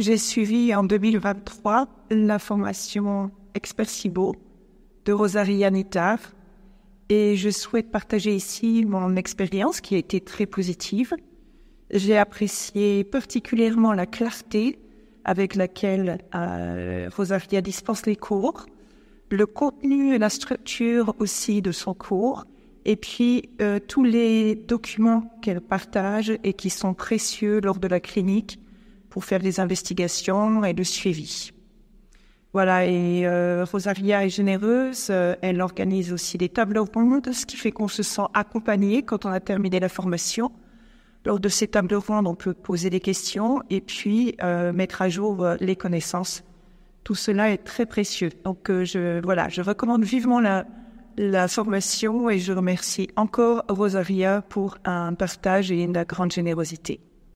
J'ai suivi en 2023 la formation Expert de Rosaria Netta et je souhaite partager ici mon expérience qui a été très positive. J'ai apprécié particulièrement la clarté avec laquelle euh, Rosaria dispense les cours, le contenu et la structure aussi de son cours, et puis euh, tous les documents qu'elle partage et qui sont précieux lors de la clinique pour faire des investigations et le suivi. Voilà, et euh, Rosaria est généreuse, euh, elle organise aussi des tables rondes, ce qui fait qu'on se sent accompagné quand on a terminé la formation. Lors de ces tables rondes, on peut poser des questions et puis euh, mettre à jour les connaissances. Tout cela est très précieux. Donc je voilà, je recommande vivement la, la formation et je remercie encore Rosaria pour un partage et une grande générosité.